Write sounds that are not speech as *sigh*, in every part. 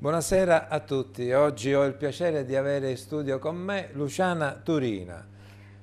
Buonasera a tutti, oggi ho il piacere di avere in studio con me Luciana Turina.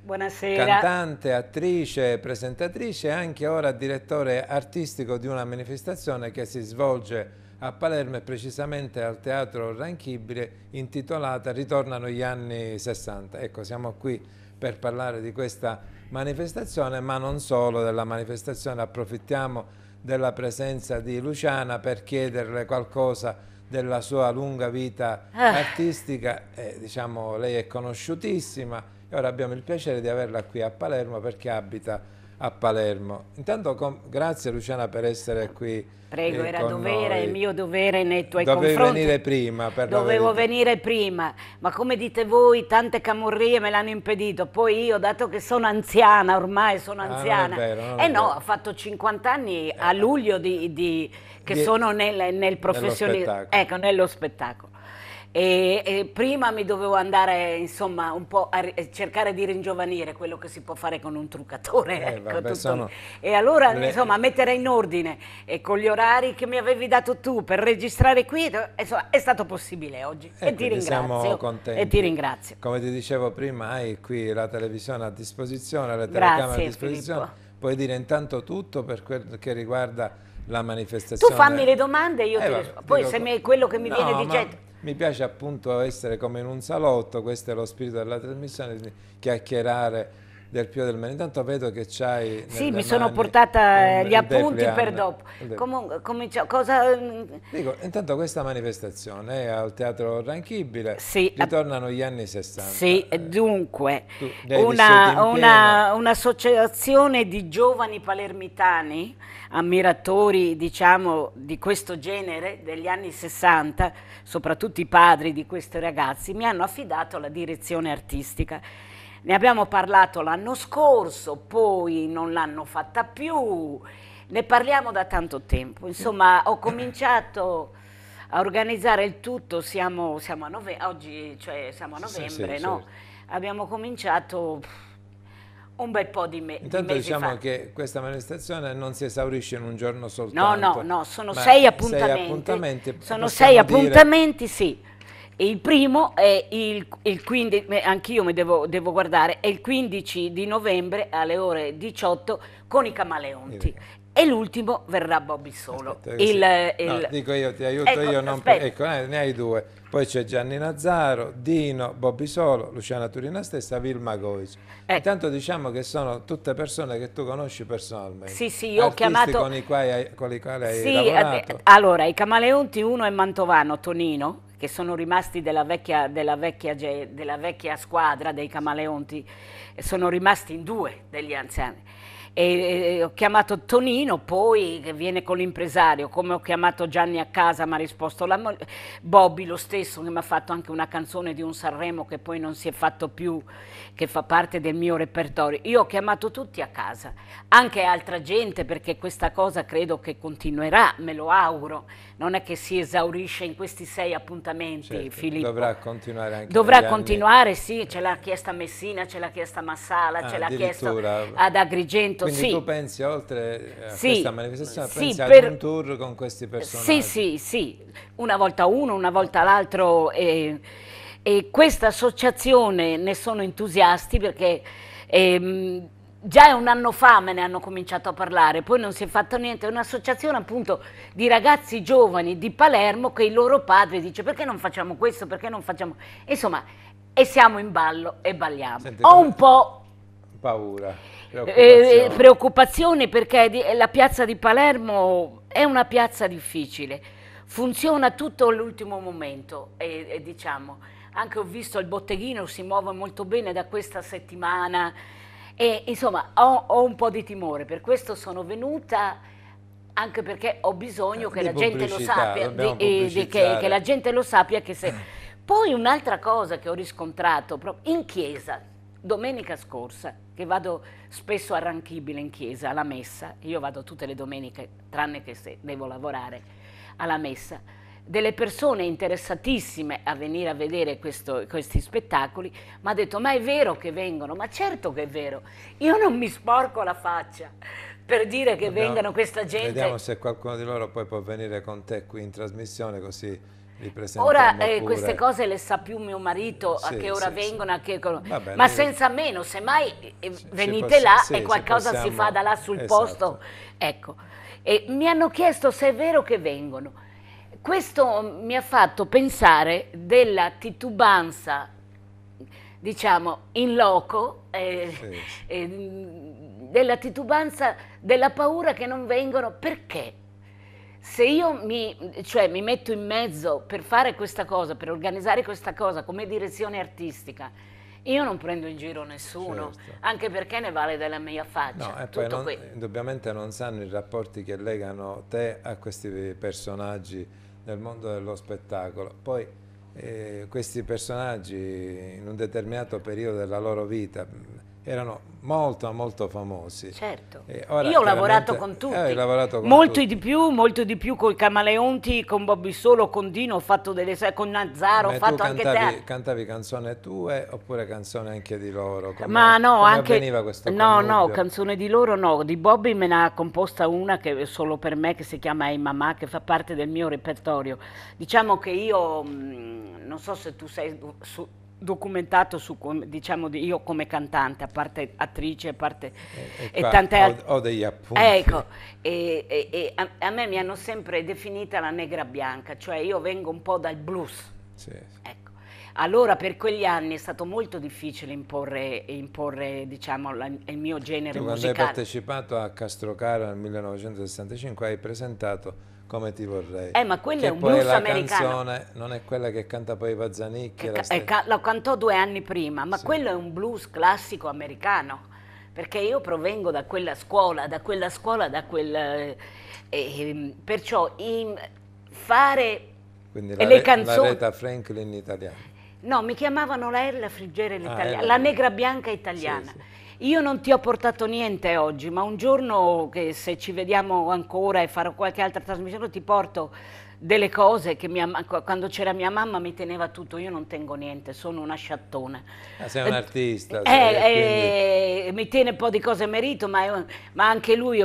Buonasera. Cantante, attrice, presentatrice e anche ora direttore artistico di una manifestazione che si svolge a Palermo e precisamente al Teatro Ranchibile intitolata Ritornano gli anni 60. Ecco, siamo qui per parlare di questa manifestazione, ma non solo della manifestazione, approfittiamo della presenza di Luciana per chiederle qualcosa della sua lunga vita ah. artistica, eh, diciamo, lei è conosciutissima e ora abbiamo il piacere di averla qui a Palermo perché abita a Palermo. Intanto grazie Luciana per essere qui. Prego, eh, era dovere, il mio dovere nei tuoi Dovevi confronti. venire prima. Per Dovevo venire prima, ma come dite voi tante camorrie me l'hanno impedito. Poi io, dato che sono anziana, ormai sono ah, anziana, ah, vero, eh no, ho fatto 50 anni a eh. luglio di, di, che di, sono nel, nel professionismo, ecco, nello spettacolo. E, e prima mi dovevo andare insomma un po' a cercare di ringiovanire quello che si può fare con un truccatore. Eh, ecco, vabbè, sono... E allora Le... insomma mettere in ordine e con gli orari che mi avevi dato tu per registrare qui insomma, è stato possibile oggi e, eh, e ti ringrazio. E ti ringrazio. Come ti dicevo prima hai qui la televisione a disposizione, la telecamera Grazie, a disposizione. Filippo. Puoi dire intanto tutto per quel che riguarda la manifestazione. Tu fammi le domande e io eh, ti rispondo. Poi se mi, quello che mi no, viene di getto... Mi piace appunto essere come in un salotto, questo è lo spirito della trasmissione, chiacchierare del Pio del Meno. Intanto vedo che c'hai... Sì, mi sono portata eh, gli appunti per dopo. Com comincio, cosa... Mm, Dico, intanto questa manifestazione è al Teatro Ranchibile, sì, ritornano gli anni 60. Sì, eh, dunque, un'associazione una, una di giovani palermitani, ammiratori diciamo di questo genere degli anni 60, soprattutto i padri di questi ragazzi, mi hanno affidato la direzione artistica ne abbiamo parlato l'anno scorso, poi non l'hanno fatta più, ne parliamo da tanto tempo. Insomma, ho cominciato a organizzare il tutto, siamo, siamo a novembre, oggi cioè siamo a novembre, sì, sì, no? Certo. Abbiamo cominciato un bel po' di, me Intanto di diciamo fa. che questa manifestazione non si esaurisce in un giorno soltanto. No, no, no, sono sei appuntamenti. Sei appuntamenti sono sei appuntamenti, dire... sì il primo è il, il 15, anch'io mi devo, devo, guardare, è il 15 di novembre alle ore 18 con i Camaleonti. E l'ultimo verrà Bobby Solo. il, sì. no, dico io, ti aiuto ecco, io. Non... Ecco, ne hai due. Poi c'è Gianni Nazzaro, Dino, Bobby Solo, Luciana Turina stessa, Vilma Goic. Ecco. Intanto diciamo che sono tutte persone che tu conosci personalmente. Sì, sì, io ho chiamato... Con i, hai, con i quali hai sì, lavorato. Eh, allora, i Camaleonti uno è Mantovano, Tonino, che sono rimasti della vecchia, della, vecchia, della vecchia squadra dei camaleonti, sono rimasti in due degli anziani e ho chiamato Tonino, poi che viene con l'impresario, come ho chiamato Gianni a casa mi ha risposto la moglie, Bobby lo stesso che mi ha fatto anche una canzone di un Sanremo che poi non si è fatto più, che fa parte del mio repertorio. Io ho chiamato tutti a casa, anche altra gente perché questa cosa credo che continuerà, me lo auguro, non è che si esaurisce in questi sei appuntamenti certo, Filippo. Dovrà continuare anche Dovrà continuare, anni. sì, ce l'ha chiesta Messina, ce l'ha chiesta Massala, ah, ce l'ha chiesta ad Agrigento, quindi sì. tu pensi, oltre eh, a sì. questa manifestazione, sì, pensi per... ad un tour con questi personaggi? Sì, sì, sì. Una volta uno, una volta l'altro. E, e, questa associazione ne sono entusiasti perché... E, ehm, già un anno fa me ne hanno cominciato a parlare, poi non si è fatto niente, è un'associazione appunto di ragazzi giovani di Palermo che il loro padre dice perché non facciamo questo, perché non facciamo... Insomma, e siamo in ballo e balliamo. Senti, Ho un po' paura preoccupazione. Eh, eh, eh preoccupazione perché eh, la piazza di Palermo è una piazza difficile, funziona tutto all'ultimo momento e, e diciamo, anche ho visto il botteghino si muove molto bene da questa settimana e insomma ho, ho un po' di timore, per questo sono venuta anche perché ho bisogno che la, sappia, di, di che, che la gente lo sappia, che se... *clears throat* Poi un'altra cosa che ho riscontrato, in chiesa, domenica scorsa, che vado spesso a Ranchibile in chiesa, alla messa, io vado tutte le domeniche, tranne che se devo lavorare, alla messa, delle persone interessatissime a venire a vedere questo, questi spettacoli, mi ha detto ma è vero che vengono, ma certo che è vero, io non mi sporco la faccia per dire che vengano questa gente. Vediamo se qualcuno di loro poi può venire con te qui in trasmissione così Ora eh, queste cose le sa più mio marito, sì, a che ora sì, vengono, sì. a che... Ecco Vabbè, ma lei... Eh. senza meno, semmai eh, venite là e qualcosa possiamo... si fa da là sul esatto. posto. Ecco, e mi hanno chiesto se è vero che vengono. Questo mm, mi ha fatto pensare della titubanza, diciamo, in loco, eh, eh, mm, della titubanza, della paura che non vengono, perché? se io mi, cioè, mi, metto in mezzo per fare questa cosa, per organizzare questa cosa come direzione artistica, io non prendo in giro nessuno, certo. anche perché ne vale della mia faccia. No, e poi non, indubbiamente non sanno i rapporti che legano te a questi personaggi nel mondo dello spettacolo. Poi eh, questi personaggi in un determinato periodo della loro vita erano molto molto famosi. Certo, eh, io ho lavorato con tutti, eh, lavorato con molti tutti. di più, molto di più con i Camaleonti, con Bobby Solo, con Dino, ho fatto delle con Nazzaro, ho fatto tu anche cantavi, te. cantavi canzoni tue oppure canzone anche di loro? Come, Ma no, anche... No, no, canzone di loro no, di Bobby me ne ha composta una che è solo per me che si chiama Hey Mamma, che fa parte del mio repertorio. Diciamo che io, mm, non so se tu sei... Su, documentato su come diciamo io come cantante a parte attrice a parte eh, ecco, e, e, ah, tante altre ho, ho, degli appunti ecco e, e a, a, me mi hanno sempre definita la negra bianca cioè io vengo un po' dal blues sì, sì. Ecco. allora per quegli anni è stato molto difficile imporre, imporre diciamo la, il mio genere tu, musicale quando hai partecipato a Castrocaro nel 1965 hai presentato come ti vorrei. Eh, ma quello che è un blues americano. Canzone, non è quella che canta poi Pazzanicchi. Ca- eh, ca- lo cantò due anni prima, ma sì. quello è un blues classico americano. Perché io provengo da quella scuola, da quella scuola, da quel. Eh, eh, perciò in, fare Quindi la, le canzoni. La Reta Franklin italiana. No, mi chiamavano la Erla Friggere in ah, la negra bianca italiana. Sì, sì io non ti ho portato niente oggi, ma un giorno che se ci vediamo ancora e farò qualche altra trasmissione ti porto delle cose che mia, quando c'era mia mamma mi teneva tutto, io non tengo niente, sono una sciattona. Ma ah, sei un eh, artista. Eh, eh, quindi... mi tiene un po' di cose merito, ma, ma anche lui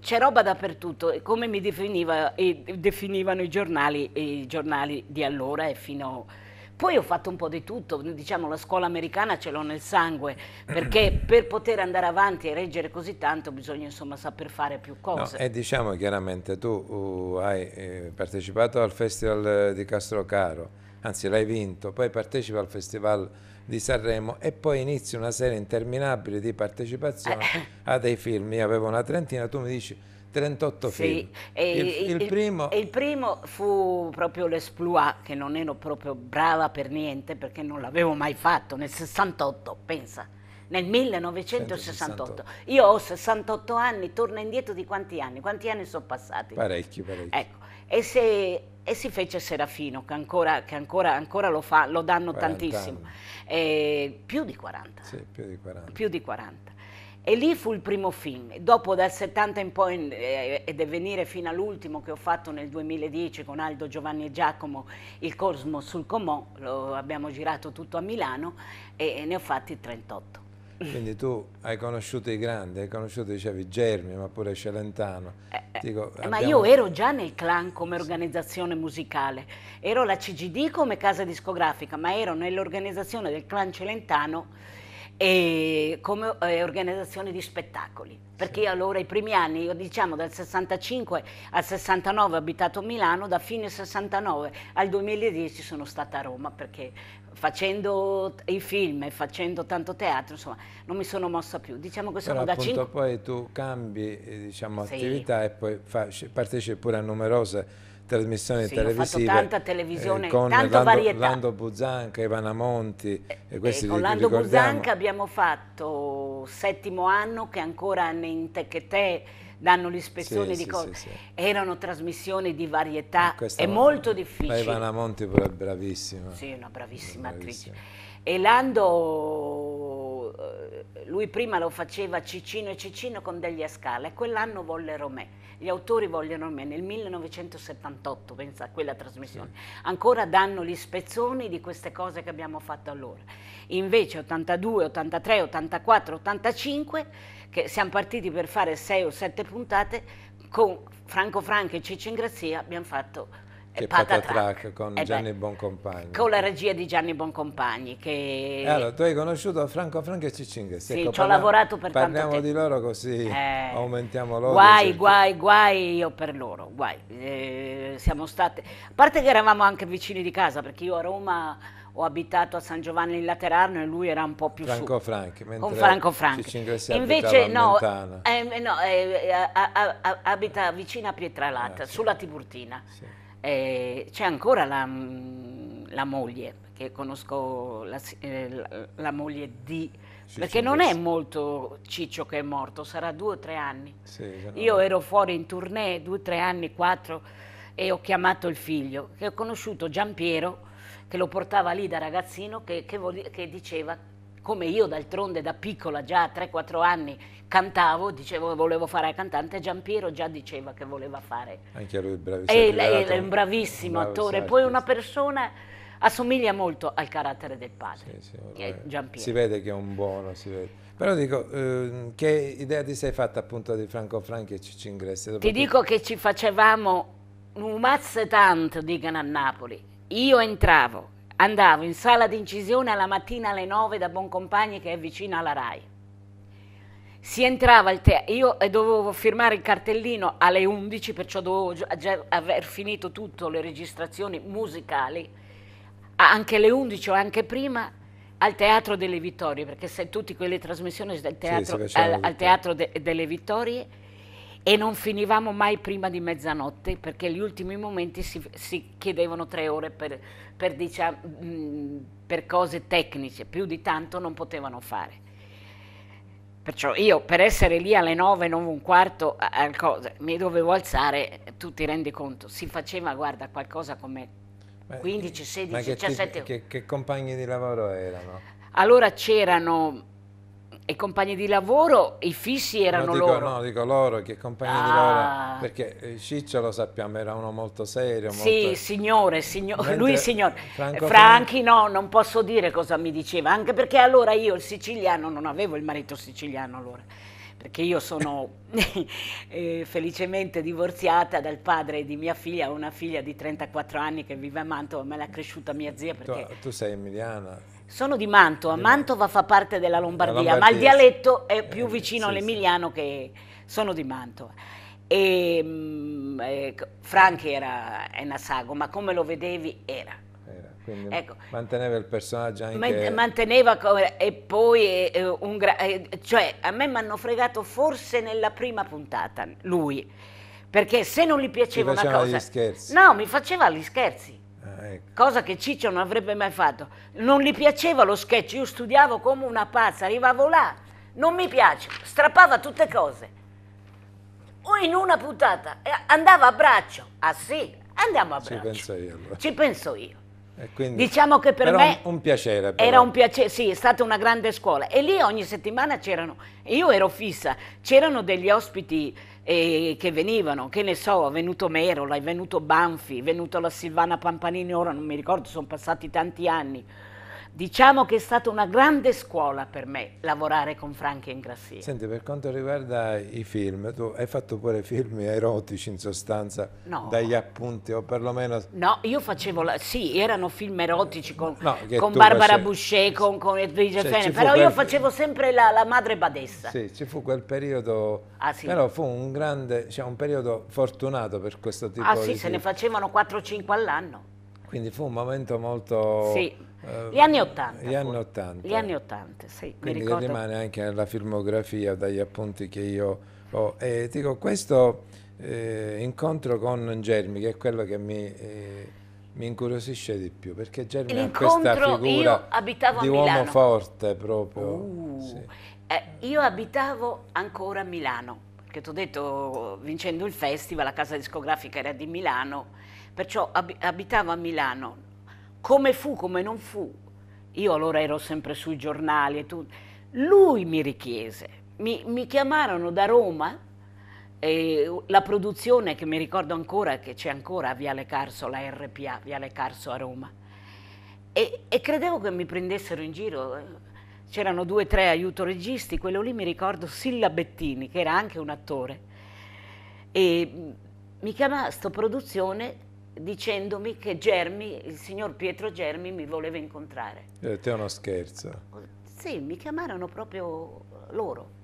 c'è, roba dappertutto, come mi definiva, definivano i giornali, i giornali di allora e fino a poi ho fatto un po' di tutto, diciamo la scuola americana ce l'ho nel sangue, perché *clears throat* per poter andare avanti e reggere così tanto bisogna insomma saper fare più cose. No, e diciamo chiaramente tu uh, hai eh, partecipato al festival di Castrocaro, anzi l'hai vinto, poi partecipa al festival di Sanremo e poi inizia una serie interminabile di partecipazioni eh. a dei film. Io avevo una trentina, tu mi dici 38 film. e, il, il, il, primo... il, primo... fu proprio l'Esploit, che non ero proprio brava per niente perché non l'avevo mai fatto, nel 68, pensa, nel 1968. 168. Io ho 68 anni, torna indietro di quanti anni? Quanti anni sono passati? Parecchi, parecchi. Ecco, e, se, e si fece Serafino, che ancora, che ancora, ancora lo, fa, lo danno tantissimo. Eh, più di 40. Sì, più di 40. Più di 40. E lì fu il primo film. Dopo dal 70 in poi eh, eh, ed è venire fino all'ultimo che ho fatto nel 2010 con Aldo Giovanni e Giacomo il Cosmo sul Comò, lo abbiamo girato tutto a Milano e, e ne ho fatti 38. Quindi tu hai conosciuto i grandi, hai conosciuto, dicevi, Germi, ma pure Celentano. Eh, eh Dico, abbiamo... Ma io ero già nel clan come organizzazione musicale, ero la CGD come casa discografica, ma ero nell'organizzazione del clan Celentano e come eh, organizzazione di spettacoli. Perché sì. allora i primi anni, io diciamo dal 65 al 69 ho abitato a Milano, da fine 69 al 2010 sono stata a Roma perché facendo i film e facendo tanto teatro, insomma, non mi sono mossa più. Diciamo che sono Però da 5 poi tu cambi eh, diciamo, sì. attività e poi partecipi pure a numerose trasmissioni sì, televisive. Ho fatto tanta eh, televisione, eh, con Lando, varietà. Lando Buzzanca, Ivana Monti. Eh, e eh, questi eh, con Lando Buzanca abbiamo fatto settimo anno che ancora in te che te danno l'ispezione sì, di cose. Sì, sì, Erano trasmissioni di varietà, è volta. molto difficile. Ma Ivana Monti è bravissima. Sì, una bravissima, bravissima. attrice. E Lando, lui prima lo faceva Cicino e Cicino con degli Ascala e quell'anno volle Romè gli autori vogliono me, nel 1978, pensa a quella trasmissione, sì. ancora danno gli spezzoni di queste cose che abbiamo fatto allora. Invece 82, 83, 84, 85, che siamo partiti per fare 6 o 7 puntate, con Franco Franco e Ciccio Ingrazia abbiamo fatto che eh, patatrack con eh Gianni beh, Boncompagni. Con la regia di Gianni Boncompagni. Che... Eh, allora, tu hai conosciuto Franco Franco e Cicinga. Sì, ecco, ci ho lavorato per tanto Parliamo di loro così eh, aumentiamo loro. Guai, certo. guai, guai io per loro, guai. Eh, siamo state... A parte che eravamo anche vicini di casa, perché io a Roma ho abitato a San Giovanni in Laterano e lui era un po' più Franco su. Franchi, con Franco Franchi. Invece no, eh, no eh, a, a, a, abita vicino a Pietralata, ah, sulla Tiburtina. Sì eh, c'è ancora la, mm, la, moglie, che conosco la, eh, la moglie di... Sì, perché non è molto Ciccio che è morto, sarà due o tre anni. Esatto. Io ero fuori in tournée, due o tre anni, quattro, e ho chiamato il figlio, che ho conosciuto Giampiero, che lo portava lì da ragazzino, che, che, che diceva come io d'altronde da piccola, già a 3-4 anni, cantavo, dicevo che volevo fare cantante, Giampiero già diceva che voleva fare. Anche lui è bravissimo. È, lei un bravissimo bravo, attore, sartist. poi una persona assomiglia molto al carattere del padre, sì, sì, eh, Si vede che è un buono, si vede. Però dico, eh, che idea ti sei fatta appunto di Franco Franchi e Cicci Ingressi? Ti dico che ci facevamo un mazze tanto, dicono a Napoli. Io entravo, andavo in sala d'incisione alla mattina alle 9 da Boncompagni che è vicina alla RAI. Si entrava al teatro, io eh, dovevo firmare il cartellino alle 11, perciò dovevo già aver finito tutte le registrazioni musicali, anche alle 11 o anche prima, al Teatro delle Vittorie, perché se tutte quelle trasmissioni del teatro, sì, al, al, Teatro de delle Vittorie, e non finivamo mai prima di mezzanotte perché gli ultimi momenti si, si chiedevano tre ore per, per, diciamo, per cose tecniche, più di tanto non potevano fare. Perciò io per essere lì alle nove, 9 un quarto, cosa, mi dovevo alzare, tu ti rendi conto, si faceva, guarda, qualcosa come 15, 16, 17... Che, che, che compagni di lavoro erano? Allora c'erano e compagni di lavoro, i fissi erano no, dico, loro? No, dico loro, che compagni ah. di lavoro, ah. perché eh, Ciccio lo sappiamo, era uno molto serio. Sì, molto... signore, signore lui signore. Franco Franchi no, non posso dire cosa mi diceva, anche perché allora io il siciliano, non avevo il marito siciliano allora, perché io sono *laughs* eh, felicemente divorziata dal padre di mia figlia, una figlia di 34 anni che vive a Mantova, me l'ha cresciuta mia zia. Perché... Tu, tu sei emiliana? Sono di Mantova, Mantova fa parte della Lombardia, ma il dialetto è eh, più vicino sì, all'emiliano sì. che sono di Mantova. E, mm, eh, Franchi era Enasago, ma come lo vedevi era. era quindi ecco. manteneva il personaggio anche... Manteneva e poi eh, eh un... Gra... Eh, cioè a me mi hanno fregato forse nella prima puntata lui, perché se non gli piaceva una cosa... Gli scherzi. No, mi faceva gli scherzi ecco. cosa che Ciccio non avrebbe mai fatto. Non gli piaceva lo sketch, io studiavo come una pazza, arrivavo là, non mi piace, strappava tutte cose. O in una puntata eh, andava a braccio, ah sì, andiamo a braccio. Ci penso io. Allora. Ci penso io. Quindi, diciamo che per me un piacere, era un piacere, sì, è stata una grande scuola e lì ogni settimana c'erano, io ero fissa, c'erano degli ospiti eh, che venivano, che ne so, è venuto Merola, è venuto Banfi, è venuta la Silvana Pampanini, ora non mi ricordo, sono passati tanti anni, Diciamo che è stata una grande scuola per me lavorare con Franca Ingrassia. Senti, per quanto riguarda i film, tu hai fatto pure film erotici in sostanza, no. dagli appunti o perlomeno... No, io facevo, la... sì, erano film erotici con, no, con Barbara facevi... Boucher, con, con Edwige cioè, Fene, però quel... io facevo sempre la, la, madre badessa. Sì, ci fu quel periodo, ah, sì. però fu un grande, cioè un periodo fortunato per questo ah, tipo ah, di... Ah sì, se ne facevano 4-5 all'anno. Quindi fu un momento molto... Sì Ehm, gli anni 80. Gli anni 80. Gli anni 80, sì. Quindi rimane anche nella filmografia, dagli appunti che io ho. E dico, questo eh, incontro con Germi, che è quello che mi... Eh, mi incuriosisce di più perché Germi ha questa figura di uomo forte proprio. Uh, sì. eh, io abitavo ancora a Milano perché ti ho detto vincendo il festival la casa discografica era di Milano perciò ab abitavo a Milano come fu, come non fu. Io allora ero sempre sui giornali e tutto. Lui mi richiese, mi, mi chiamarono da Roma, eh, la produzione che mi ricordo ancora, che c'è ancora a Viale Carso, la RPA, Viale Carso a Roma, e, e credevo che mi prendessero in giro. C'erano due o tre aiuto registi, quello lì mi ricordo Silla Bettini, che era anche un attore, e mi chiamava sto produzione dicendomi che Germi, il signor Pietro Germi mi voleva incontrare. E eh, te è uno scherzo. Sì, mi chiamarono proprio loro.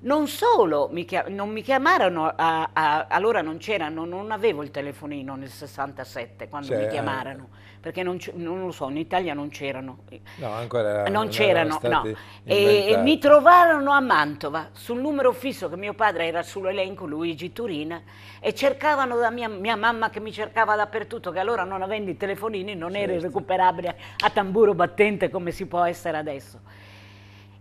Non solo, mi non mi chiamarono, a, a, allora non c'erano, non avevo il telefonino nel 67 quando cioè, mi eh, chiamarono. Eh perché non, non lo so, in Italia non c'erano. No, ancora non c'erano, no. E, e, mi trovarono a Mantova sul numero fisso che mio padre era sull'elenco, Luigi Turina, e cercavano da mia, mia, mamma che mi cercava dappertutto, che allora non avendo i telefonini non certo. era recuperabile a tamburo battente come si può essere adesso.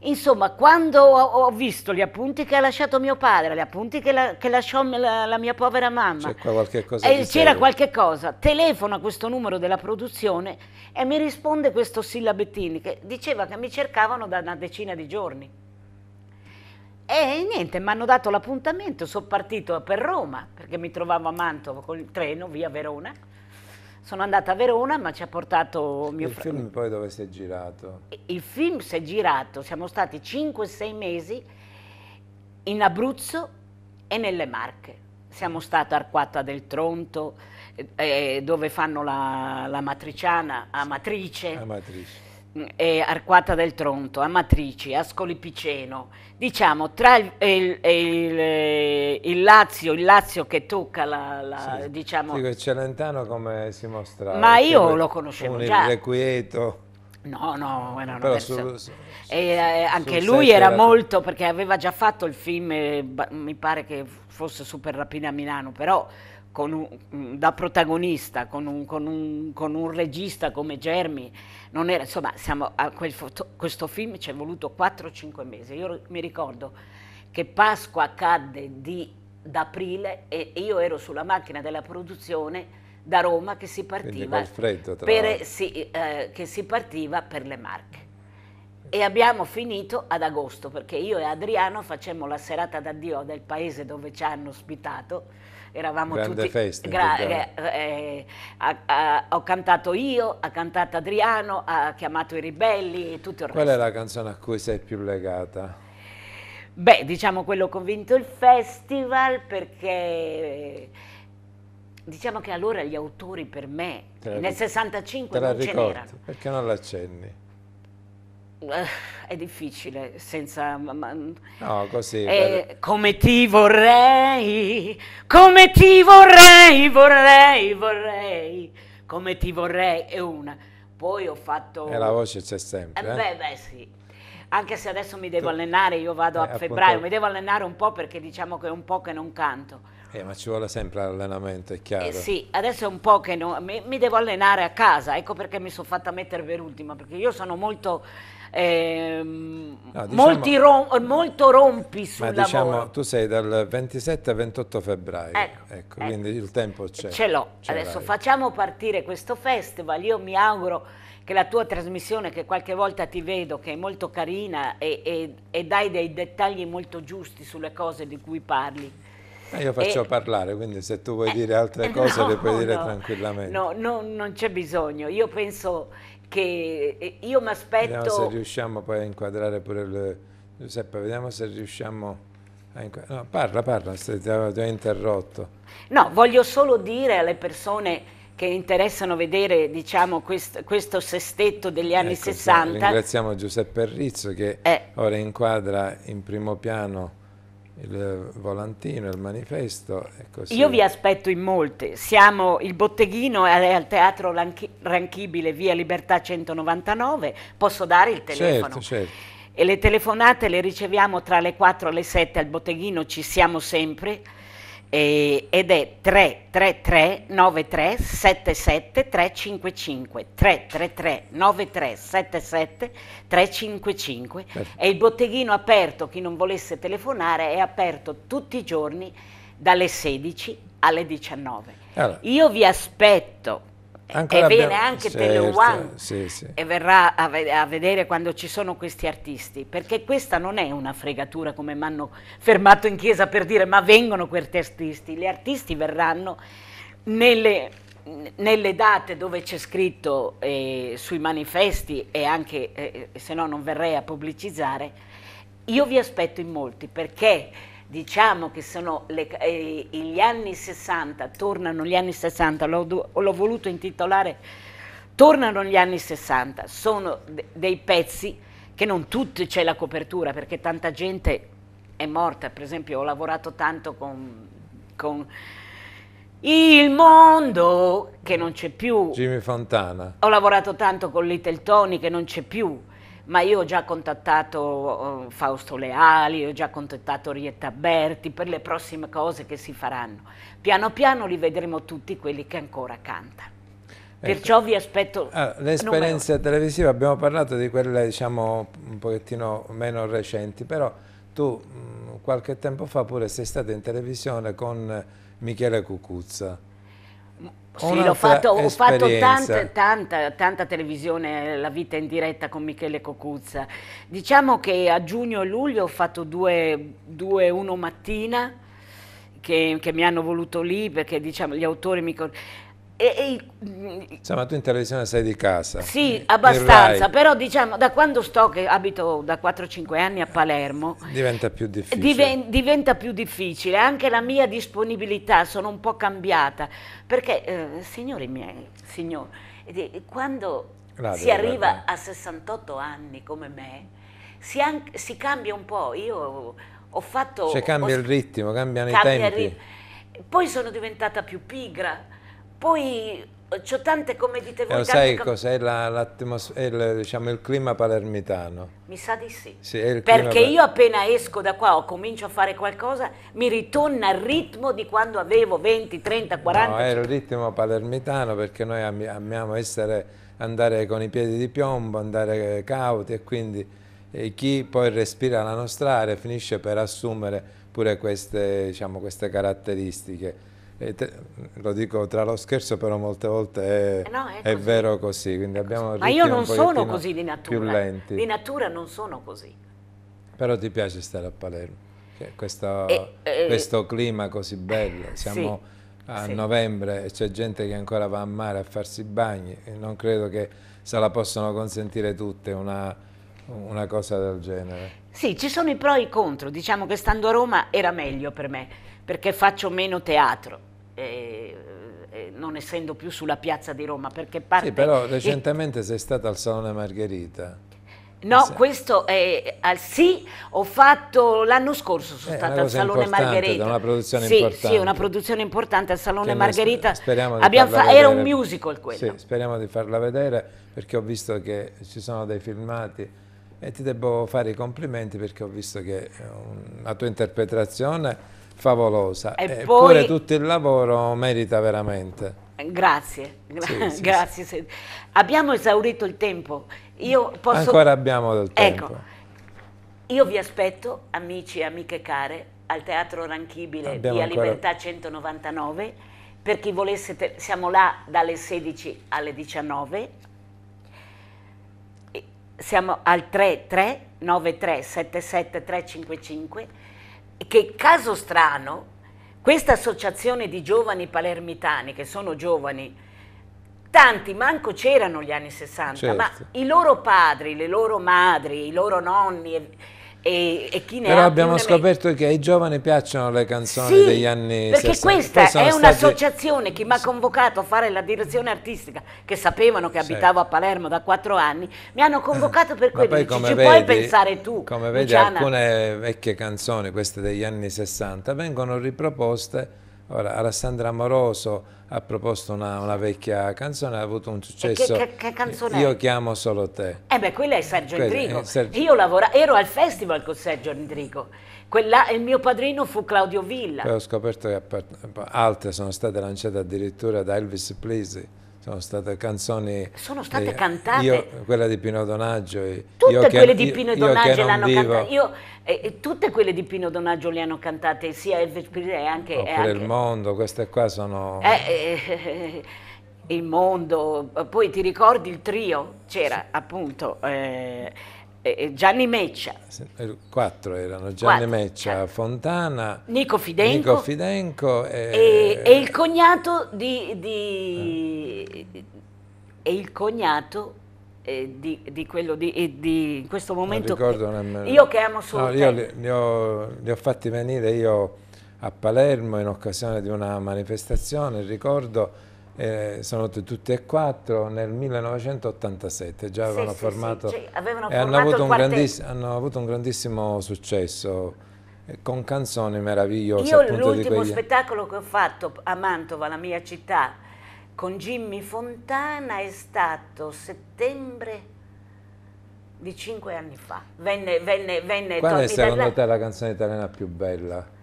Insomma, quando ho, ho visto gli appunti che ha lasciato mio padre, gli appunti che, la, che lasciò la, la, mia povera mamma, qualche eh, c'era qualche cosa, eh, telefono a questo numero della produzione e mi risponde questo Silla Bettini che diceva che mi cercavano da una decina di giorni. E niente, mi hanno dato l'appuntamento, sono partito per Roma perché mi trovavo a Mantova con il treno via Verona sono andata a Verona, ma ci ha portato mio fratello. Il film poi dove si è girato? Il film si è girato, siamo stati 5-6 mesi in Abruzzo e nelle Marche. Siamo stati a Arquata del Tronto, eh, eh dove fanno la, la matriciana, a Matrice. A Matrice eh, Arquata del Tronto, Amatrici, Ascoli Piceno, diciamo tra il, il, il, eh, il Lazio, il Lazio che tocca la... la sì, diciamo... Dico, Celentano come si mostrava? Ma io lo conoscevo un già. Irrequieto. No, no, era una persona. Eh, anche lui era, era molto, perché aveva già fatto il film, eh, mi pare che fosse Super Rapina a Milano, però un, mm, da protagonista, con un, con, un, con un, regista come Germi, non era, insomma, a foto, questo film ci è voluto 4-5 mesi. Io mi ricordo che Pasqua cadde di, d'aprile e io ero sulla macchina della produzione da Roma che si partiva, freddo, per, si, eh, che si partiva per le Marche e abbiamo finito ad agosto perché io e Adriano facemmo la serata d'addio del paese dove ci hanno ospitato eravamo Grande tutti... Festa, eh, ha, eh, ha, ho cantato io, ha cantato Adriano, ha chiamato i ribelli e tutto il resto. Qual è la canzone a cui sei più legata? Beh, diciamo quello che ho vinto il festival perché diciamo che allora gli autori per me nel 65 non ce n'erano. Perché non l'accenni? Eh, è difficile senza ma, no così eh, come ti vorrei come ti vorrei vorrei vorrei come ti vorrei è una poi ho fatto e la voce c'è sempre eh, eh? beh beh sì anche se adesso mi devo tu... allenare io vado a eh, febbraio appunto... mi devo allenare un po' perché diciamo che è un po' che non canto eh, ma ci vuole sempre allenamento, è chiaro. Eh sì, adesso è un po' che non, mi, mi, devo allenare a casa, ecco perché mi sono fatta mettere per ultima, perché io sono molto eh, no, diciamo, rom, molto rompi sul ma diciamo, lavoro. tu sei dal 27 al 28 febbraio, ecco, ecco, ecco, quindi il tempo c'è. Ce l'ho, adesso facciamo partire questo festival, io mi auguro che la tua trasmissione, che qualche volta ti vedo, che è molto carina e, e, e dai dei dettagli molto giusti sulle cose di cui parli. Eh, io faccio e, parlare, quindi se tu vuoi eh, dire altre *laughs* cose no, le puoi dire no, tranquillamente. No, no non c'è bisogno. Io penso che io mi aspetto... Vediamo se riusciamo poi a inquadrare pure il... Giuseppe, vediamo se riusciamo... No, parla, parla, se ti ho interrotto. No, voglio solo dire alle persone che interessano vedere diciamo, quest, questo sestetto degli anni ecco, 60. Ringraziamo Giuseppe Rizzo che eh. ora inquadra in primo piano il volantino, il manifesto e così. Io vi aspetto in molte, siamo il botteghino è al teatro Ranchi Ranchibile via Libertà 199, posso dare il certo, telefono? Certo, certo. E le telefonate le riceviamo tra le 4 e le 7 al botteghino, ci siamo sempre eh, ed è 333 93 77 355 333 93 77 355 Beh. e il botteghino aperto, chi non volesse telefonare, è aperto tutti i giorni dalle 16 alle 19. Allora. Io vi aspetto Ancora e viene abbiamo... anche certo, Teleuan sì, sì. e verrà a, a, vedere quando ci sono questi artisti, perché questa non è una fregatura come mi hanno fermato in chiesa per dire ma vengono questi artisti, gli artisti verranno nelle, nelle date dove c'è scritto eh, sui manifesti e anche, eh, se no non verrei a pubblicizzare, io vi aspetto in molti perché diciamo che sono le, eh, gli anni 60, tornano gli anni 60, l'ho voluto intitolare Tornano gli anni 60, sono de dei pezzi che non tutti c'è la copertura perché tanta gente è morta, per esempio ho lavorato tanto con, con il mondo che non c'è più. Jimmy Fontana. Ho lavorato tanto con Little Tony che non c'è più ma io ho già contattato eh, Fausto Leali, ho già contattato Rietta Berti per le prossime cose che si faranno. Piano piano li vedremo tutti quelli che ancora cantano. Perciò vi aspetto. Ah, L'esperienza televisiva, abbiamo parlato di quelle diciamo un pochettino meno recenti, però tu mh, mm, qualche tempo fa pure sei stata in televisione con Michele Cucuzza. Sì, ho fatto, ho fatto tanta, tanta, tanta, televisione, la vita in diretta con Michele Cocuzza. Diciamo che a giugno e luglio ho fatto due, due uno mattina che, che mi hanno voluto lì perché diciamo, gli autori mi... E, e, mm, Insomma, tu in televisione sei di casa. Sì, abbastanza, però diciamo da quando sto, che abito da 4-5 anni a Palermo, diventa più difficile. Diven diventa più difficile, anche la mia disponibilità sono un po' cambiata, perché eh, signori miei, signori, quando Grazie, si arriva a 68 anni come me, si, si, cambia un po'. Io ho fatto... Cioè cambia ho, il ritmo, cambiano cambia i tempi. Poi sono diventata più pigra, poi eh, c'ho tante, come dite voi, eh, sai cos'è l'atmosfera, diciamo, il clima palermitano? Mi sa di sì. sì Perché io appena esco da qua o comincio a fare qualcosa, mi ritorna al ritmo di quando avevo 20, 30, 40... No, è il ritmo palermitano perché noi am amiamo essere, andare con i piedi di piombo, andare eh, cauti e quindi eh, chi poi respira la nostra aria finisce per assumere pure queste, diciamo, queste caratteristiche te, lo dico tra lo scherzo, però molte volte è, eh no, è, è vero così. Quindi è abbiamo così. Ma io non sono così di natura. Più eh. lenti. Di natura non sono così. Però ti piace stare a Palermo? Questo, e, e, eh, questo clima così bello. Siamo sì, a sì. novembre e c'è gente che ancora va a mare a farsi bagni. E non credo che se la possano consentire tutte una, una cosa del genere. Sì, ci sono i pro e i contro. Diciamo che stando a Roma era meglio per me perché faccio meno teatro eh, non essendo più sulla piazza di Roma, perché parte... Sì, però recentemente e... sei stata al Salone Margherita. No, sì. questo è al sì, ho fatto l'anno scorso sono eh, stata al Salone Margherita. È Una produzione sì, importante. Sì, una produzione importante al Salone Margherita. Speriamo di Abbiamo era un musical quello. Sì, speriamo di farla vedere perché ho visto che ci sono dei filmati e ti devo fare i complimenti perché ho visto che la tua interpretazione favolosa. E Eppure poi... tutto il lavoro merita veramente. Grazie, sì, *laughs* sì, grazie. Sì. Abbiamo esaurito il tempo. Posso... Ancora abbiamo del ecco, tempo. Ecco, io vi aspetto, amici e amiche care, al Teatro Ranchibile abbiamo di ancora... Libertà 199. Per chi volesse, te... siamo là dalle 16 alle 19. Siamo al 3393 77 355 che caso strano, questa associazione di giovani palermitani, che sono giovani, tanti manco c'erano gli anni 60, certo. ma i loro padri, le loro madri, i loro nonni e, e chi ne Però abbiamo scoperto me... che ai giovani piacciono le canzoni sì, degli anni perché 60. Perché questa è un'associazione stati... che mi ha convocato a fare la direzione artistica, che sapevano che abitavo sì. a Palermo da quattro anni, mi hanno convocato per quello. Dici, vedi, ci puoi pensare tu. Come vedi, Luciana... alcune vecchie canzoni, queste degli anni 60, vengono riproposte. Ora, Alessandra Amoroso ha proposto una, una vecchia canzone, ha avuto un successo. Che, che, che, canzone Io chiamo solo te. Eh beh, quella è Sergio quella, Endrigo. È Sergio. Io lavora, ero al festival con Sergio Endrico. Quella, il mio padrino fu Claudio Villa. Poi ho scoperto che altre sono state lanciate addirittura da Elvis Plisi sono state canzoni... Sono state eh, cantate? Io, quella di Pino Donaggio. E tutte io quelle che, di Pino Donaggio l'hanno cantate. Io, eh, eh, tutte quelle di Pino Donaggio le hanno cantate, sia Elvis Presley anche... No, per anche, il mondo, queste qua sono... Eh, eh *laughs* il mondo, poi ti ricordi il trio? C'era sì. appunto... Eh, eh, eh, Gianni Meccia. Eh, quattro erano Gianni Quattro. Meccia, Fontana, Nico Fidenco, Nico Fidenco e... E, e, il cognato di, di, eh. il cognato, di, di quello di, in questo momento che, nemmeno. io che amo solo no, io li, li, ho, li, ho, fatti venire io a Palermo in occasione di una manifestazione ricordo eh, sono tutti e quattro nel 1987, già avevano sì, formato, sì, cioè, sì, avevano e hanno avuto, hanno avuto, un grandissimo successo eh, con canzoni meravigliose. Io l'ultimo spettacolo che ho fatto a Mantova, la mia città, con Jimmy Fontana è stato settembre di cinque anni fa. Venne, venne, venne Qual è secondo te la canzone italiana più bella?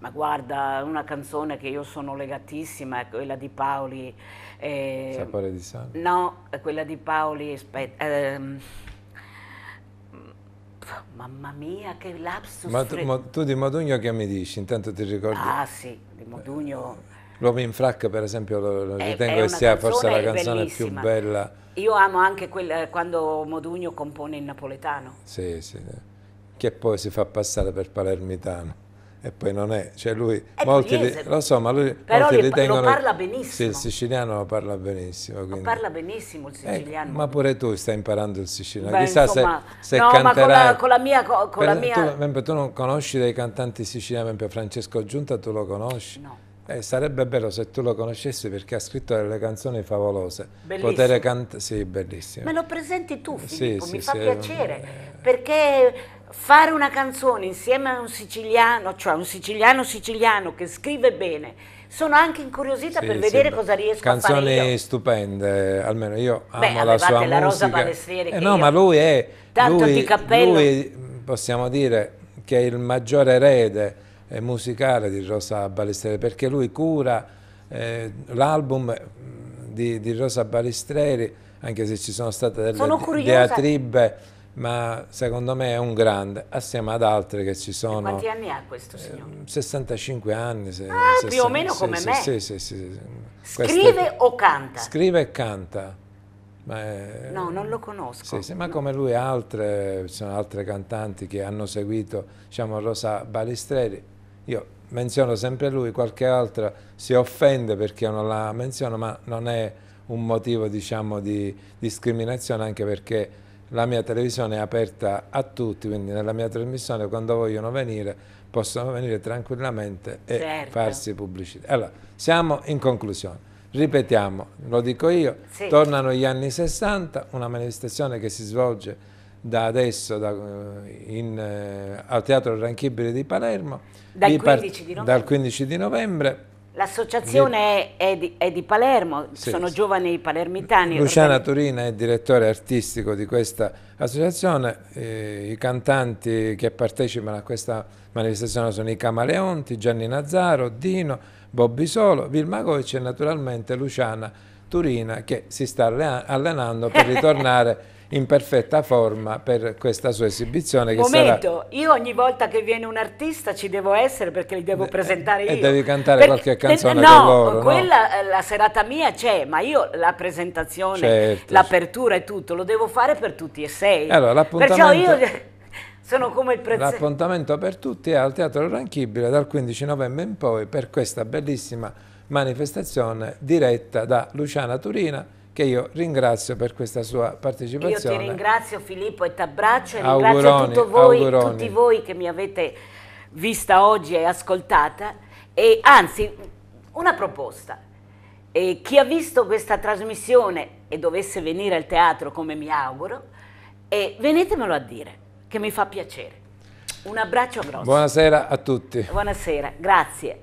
Ma guarda, una canzone che io sono legatissima è quella di Paoli. Eh, Sapore di sangue. No, è quella di Paoli. Aspetta, ehm, mamma mia, che lapsus. Ma tu, ma tu, di Modugno che mi dici? Intanto ti ricordi? Ah sì, di Modugno. Eh, L'uomo in frac, per esempio, lo, lo è, ritengo è che sia forse la canzone bellissima. più bella. Io amo anche quel, eh, quando Modugno compone il napoletano. Sì, sì. Che poi si fa passare per palermitano e poi non è, cioè lui, è molti li, lo so, ma lui però molti ritengono, parla benissimo. Sì, il siciliano lo parla benissimo. Lo parla benissimo il eh, siciliano. Eh, ma pure tu stai imparando il siciliano, Beh, chissà insomma, se, se no, canterai. Ma con la, con la mia... Con per, la mia... Tu, tu, non conosci dei cantanti siciliani, per Francesco Giunta, tu lo conosci? No. Eh, sarebbe bello se tu lo conoscessi perché ha scritto delle canzoni favolose. Bellissimo. Potere cantare, sì, bellissimo. Me lo presenti tu, Filippo, sì, mi sì, fa sì, piacere, perché fare una canzone insieme a un siciliano, cioè un siciliano siciliano che scrive bene, sono anche incuriosita per vedere cosa riesco canzoni a fare Canzoni stupende, almeno io amo Beh, la sua la musica. Rosa Balestieri. Eh, no, io... ma lui è... Tanto lui, di cappello. Lui, possiamo dire, che è il maggiore erede eh, musicale di Rosa Balestreri, perché lui cura eh, l'album mm, di, di, Rosa Balestreri, anche se ci sono state delle sono diatribe, ma secondo me è un grande, assieme ad altre che ci sono. E quanti anni ha questo signore? Eh, 65 anni. Se, ah, 60, più o meno come sì, me. Sì, sì, sì, Scrive Queste, o canta? Scrive e canta. È, no, non lo conosco. Sì, ma come lui altre, ci sono altre cantanti che hanno seguito diciamo, Rosa Balestreri, io menziono sempre lui, qualche altra si offende perché non la menziono, ma non è un motivo diciamo, di discriminazione anche perché la mia televisione è aperta a tutti, quindi nella mia trasmissione quando vogliono venire possono venire tranquillamente e certo. farsi pubblicità. Allora, siamo in conclusione. Ripetiamo, lo dico io, sì. tornano gli anni 60, una manifestazione che si svolge da adesso da, eh, in, eh, al Teatro Ranchibile di Palermo. Dal 15 di, dal 15 di novembre. L'associazione è, è, è, di, Palermo, sì, sono sì. giovani palermitani. Luciana Turina è direttore artistico di questa associazione, eh, i cantanti che partecipano a questa manifestazione sono i Camaleonti, Gianni Nazzaro, Dino, Bobby Solo, Vilma Goic e naturalmente Luciana Turina che si sta allenando per *laughs* ritornare in perfetta forma per questa sua esibizione. Che Momento, sarà... io ogni volta che viene un artista ci devo essere perché li devo eh, presentare eh, io. E devi cantare perché... qualche canzone no, loro, quella, no? Eh, la serata mia c'è, ma io la presentazione, certo. l'apertura e tutto lo devo fare per tutti e sei. Allora, l'appuntamento... Perciò io... *laughs* Sono come il prezzo. L'appuntamento per tutti è al Teatro Ranchibile dal 15 novembre in poi per questa bellissima manifestazione diretta da Luciana Turina che io ringrazio per questa sua partecipazione. Io ti ringrazio Filippo e ti abbraccio e auguroni, ringrazio voi, tutti voi che mi avete vista oggi e ascoltata. E anzi, una proposta. E chi ha visto questa trasmissione e dovesse venire al teatro, come mi auguro, venitemelo a dire, che mi fa piacere. Un abbraccio grosso. Buonasera a tutti. Buonasera, grazie.